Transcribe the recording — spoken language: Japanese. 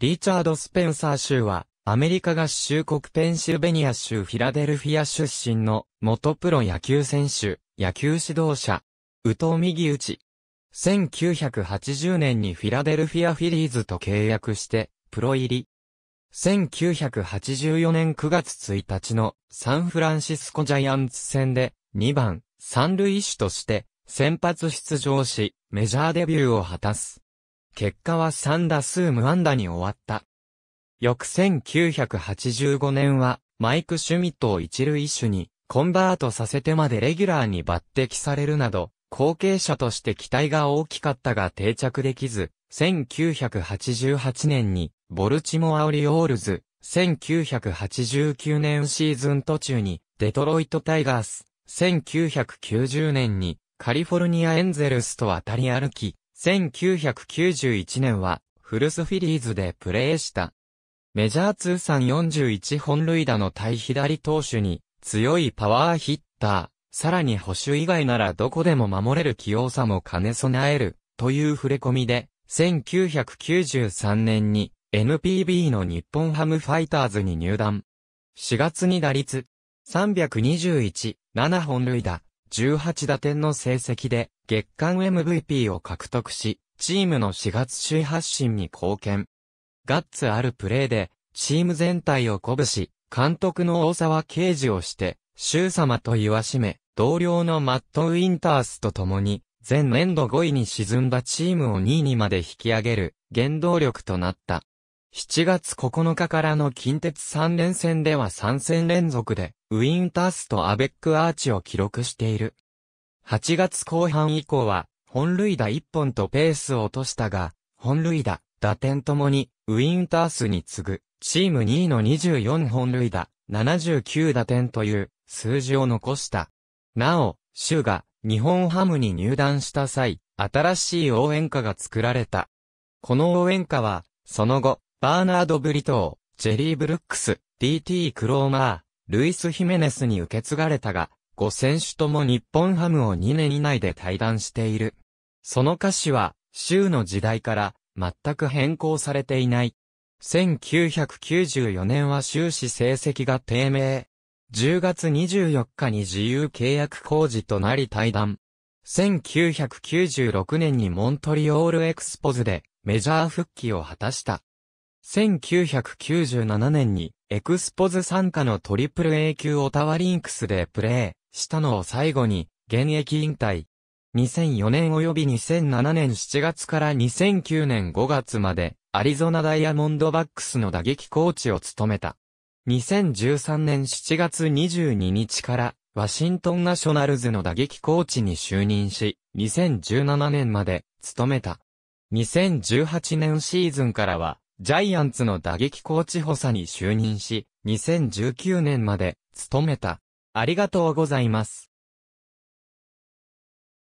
リーチャード・スペンサー州は、アメリカ合衆国ペンシルベニア州フィラデルフィア出身の元プロ野球選手、野球指導者、宇藤右内。1980年にフィラデルフィアフィリーズと契約して、プロ入り。1984年9月1日のサンフランシスコジャイアンツ戦で2番三塁手として先発出場しメジャーデビューを果たす。結果は3打数無安打に終わった。翌1985年は、マイク・シュミットを一塁種に、コンバートさせてまでレギュラーに抜擢されるなど、後継者として期待が大きかったが定着できず、1988年に、ボルチモア・オリオールズ、1989年シーズン途中に、デトロイト・タイガース、1990年に、カリフォルニア・エンゼルスと渡り歩き、1991年は、フルスフィリーズでプレーした。メジャー通算41本塁打の対左投手に、強いパワーヒッター、さらに保守以外ならどこでも守れる器用さも兼ね備える、という触れ込みで、1993年に NPB の日本ハムファイターズに入団。4月に打率321、7本塁打、18打点の成績で月間 MVP を獲得し、チームの4月首位発進に貢献。ガッツあるプレーで、チーム全体を鼓舞し、監督の大沢啓治をして、周様と言わしめ、同僚のマット・ウィンタースと共に、前年度5位に沈んだチームを2位にまで引き上げる原動力となった。7月9日からの近鉄3連戦では3戦連続で、ウィンタースとアベックアーチを記録している。8月後半以降は、本塁打1本とペースを落としたが、本塁打、打点ともに、ウィンタースに次ぐ、チーム2位の24本塁打、79打点という、数字を残した。なお、シュが、日本ハムに入団した際、新しい応援歌が作られた。この応援歌は、その後、バーナード・ブリトー、ジェリー・ブルックス、DT・ クローマー、ルイス・ヒメネスに受け継がれたが、5選手とも日本ハムを2年以内で退団している。その歌詞は、州の時代から全く変更されていない。1994年は終始成績が低迷。10月24日に自由契約工事となり退団。1996年にモントリオールエクスポズでメジャー復帰を果たした。1997年にエクスポズ参加のトリプル A 級オタワリンクスでプレー。したのを最後に、現役引退。2004年及び2007年7月から2009年5月まで、アリゾナダイヤモンドバックスの打撃コーチを務めた。2013年7月22日から、ワシントンナショナルズの打撃コーチに就任し、2017年まで、務めた。2018年シーズンからは、ジャイアンツの打撃コーチ補佐に就任し、2019年まで、務めた。ありがとうございます。